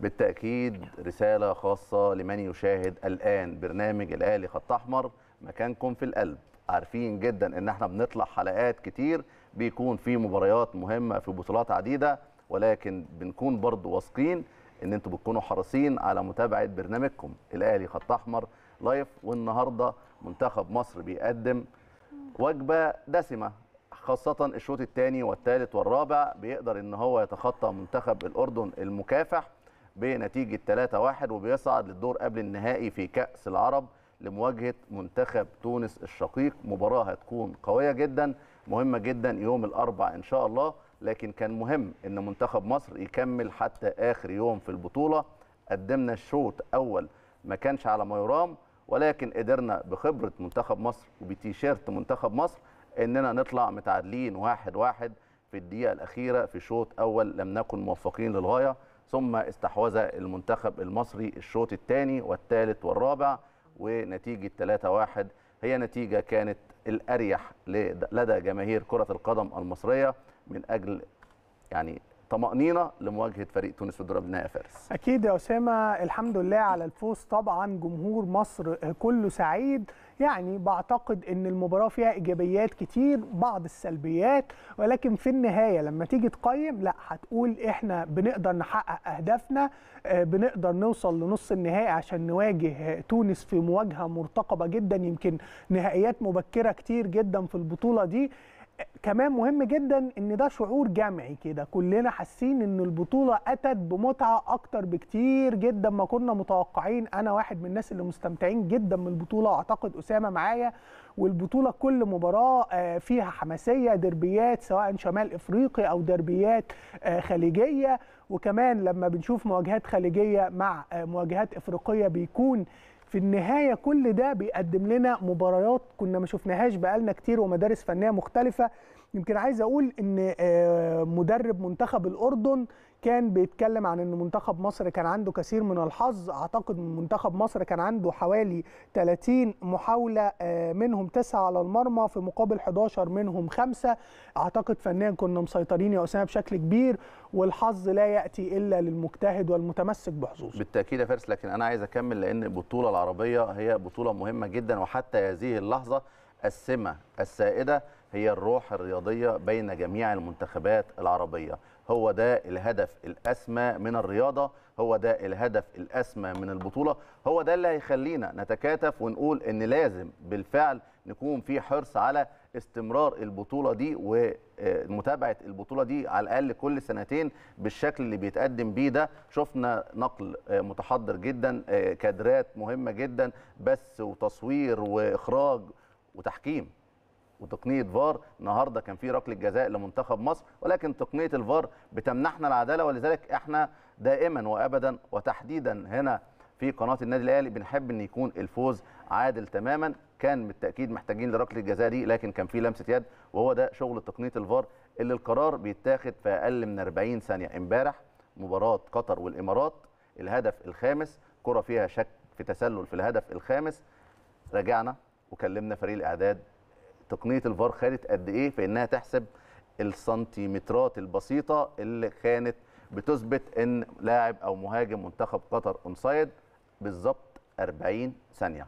بالتأكيد رسالة خاصة لمن يشاهد الآن برنامج الاهلي خط أحمر مكانكم في القلب عارفين جدا ان احنا بنطلع حلقات كتير بيكون في مباريات مهمة في بطولات عديدة ولكن بنكون برضو واثقين ان انتوا بتكونوا حريصين على متابعة برنامجكم الاهلي خط أحمر لايف والنهاردة منتخب مصر بيقدم وجبة دسمة خاصة الشوط الثاني والثالث والرابع بيقدر ان هو يتخطى منتخب الأردن المكافح بنتيجه 3-1 وبيصعد للدور قبل النهائي في كاس العرب لمواجهه منتخب تونس الشقيق مباراه هتكون قويه جدا مهمه جدا يوم الاربع ان شاء الله لكن كان مهم ان منتخب مصر يكمل حتى اخر يوم في البطوله قدمنا الشوط اول ما كانش على ما يرام ولكن قدرنا بخبره منتخب مصر وبتيشيرت منتخب مصر اننا نطلع متعادلين واحد واحد في الدقيقه الاخيره في شوط اول لم نكن موفقين للغايه ثم استحوذ المنتخب المصري الشوط الثاني والثالث والرابع ونتيجه 3-1 هي نتيجه كانت الاريح لدى جماهير كره القدم المصريه من اجل يعني طمأنينة لمواجهة فريق تونس ودور أبناء فارس أكيد يا أسامة الحمد لله على الفوز طبعا جمهور مصر كله سعيد يعني بعتقد ان المباراه فيها ايجابيات كتير بعض السلبيات ولكن في النهايه لما تيجي تقيم لا هتقول احنا بنقدر نحقق اهدافنا آه، بنقدر نوصل لنص النهائي عشان نواجه آه، تونس في مواجهه مرتقبه جدا يمكن نهائيات مبكره كتير جدا في البطوله دي كمان مهم جدا ان ده شعور جمعي كده كلنا حاسين ان البطوله اتت بمتعه اكتر بكتير جدا ما كنا متوقعين انا واحد من الناس اللي مستمتعين جدا من البطوله اعتقد اسامه معايا والبطوله كل مباراه آه، فيها حماسيه دربيات سواء شمال افريقي او دربيات آه، خليجيه وكمان لما بنشوف مواجهات خليجيه مع آه، مواجهات افريقيه بيكون في النهايه كل ده بيقدم لنا مباريات كنا ما شفناهاش بقالنا كتير ومدارس فنيه مختلفه يمكن عايز اقول ان آه، مدرب منتخب الاردن كان بيتكلم عن ان منتخب مصر كان عنده كثير من الحظ اعتقد منتخب مصر كان عنده حوالي 30 محاوله آه، منهم 9 على المرمى في مقابل 11 منهم 5 اعتقد فنيا كنا مسيطرين يا اسامه بشكل كبير والحظ لا ياتي الا للمجتهد والمتمسك بحظوظه بالتاكيد يا فارس لكن انا عايز اكمل لان البطوله العربيه هي بطوله مهمه جدا وحتى هذه اللحظه السمة السائدة هي الروح الرياضية بين جميع المنتخبات العربية هو ده الهدف الأسمى من الرياضة هو ده الهدف الأسمى من البطولة هو ده اللي هيخلينا نتكاتف ونقول إن لازم بالفعل نكون في حرص على استمرار البطولة دي ومتابعة آه، البطولة دي على الأقل كل سنتين بالشكل اللي بيتقدم بيه ده شفنا نقل آه، متحضر جدا آه، كادرات مهمة جدا بس وتصوير وإخراج وتحكيم وتقنيه فار النهارده كان في ركله جزاء لمنتخب مصر ولكن تقنيه الفار بتمنحنا العداله ولذلك احنا دائما وابدا وتحديدا هنا في قناه النادي الاهلي بنحب ان يكون الفوز عادل تماما كان بالتاكيد محتاجين لركله الجزاء دي لكن كان في لمسه يد وهو ده شغل تقنيه الفار اللي القرار بيتاخد في اقل من 40 ثانيه امبارح مباراه قطر والامارات الهدف الخامس كره فيها شك في تسلل في الهدف الخامس رجعنا وكلمنا فريق الاعداد تقنيه الفار خدت قد ايه في انها تحسب السنتيمترات البسيطه اللي كانت بتثبت ان لاعب او مهاجم منتخب قطر اونسايد بالظبط 40 ثانيه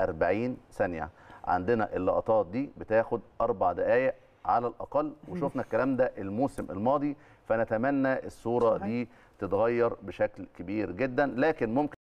40 ثانيه عندنا اللقطات دي بتاخد اربع دقائق على الاقل وشفنا الكلام ده الموسم الماضي فنتمنى الصوره دي تتغير بشكل كبير جدا لكن ممكن